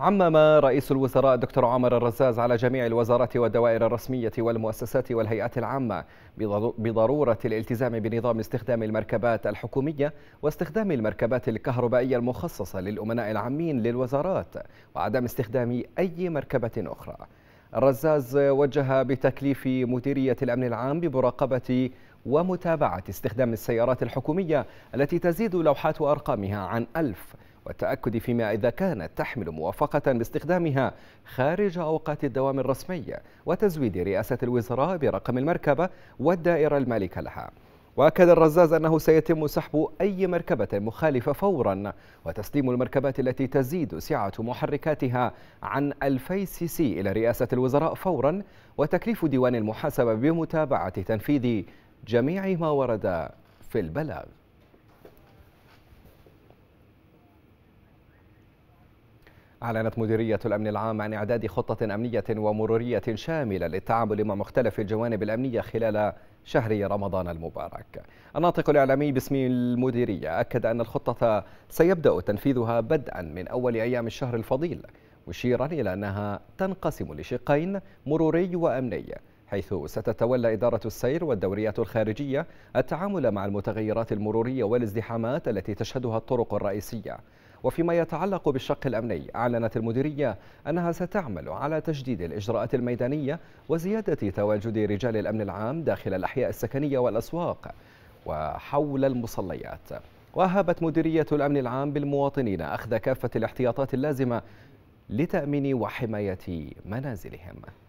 عمم رئيس الوزراء الدكتور عمر الرزاز على جميع الوزارات والدوائر الرسمية والمؤسسات والهيئات العامة بضرورة الالتزام بنظام استخدام المركبات الحكومية واستخدام المركبات الكهربائية المخصصة للأمناء العامين للوزارات وعدم استخدام أي مركبة أخرى الرزاز وجه بتكليف مديرية الأمن العام بمراقبة ومتابعة استخدام السيارات الحكومية التي تزيد لوحات أرقامها عن ألف والتأكد فيما إذا كانت تحمل موافقة باستخدامها خارج أوقات الدوام الرسمية وتزويد رئاسة الوزراء برقم المركبة والدائرة المالكة لها وأكد الرزاز أنه سيتم سحب أي مركبة مخالفة فورا وتسليم المركبات التي تزيد سعة محركاتها عن 2000 سي سي إلى رئاسة الوزراء فورا وتكليف ديوان المحاسبة بمتابعة تنفيذ جميع ما ورد في البلاغ أعلنت مديرية الأمن العام عن إعداد خطة أمنية ومرورية شاملة للتعامل مع مختلف الجوانب الأمنية خلال شهر رمضان المبارك الناطق الإعلامي باسم المديرية أكد أن الخطة سيبدأ تنفيذها بدءا من أول أيام الشهر الفضيل مشيرا إلى أنها تنقسم لشقين مروري وأمني حيث ستتولى إدارة السير والدوريات الخارجية التعامل مع المتغيرات المرورية والازدحامات التي تشهدها الطرق الرئيسية وفيما يتعلق بالشق الأمني أعلنت المديرية أنها ستعمل على تجديد الإجراءات الميدانية وزيادة تواجد رجال الأمن العام داخل الأحياء السكنية والأسواق وحول المصليات وهبت مديرية الأمن العام بالمواطنين أخذ كافة الاحتياطات اللازمة لتأمين وحماية منازلهم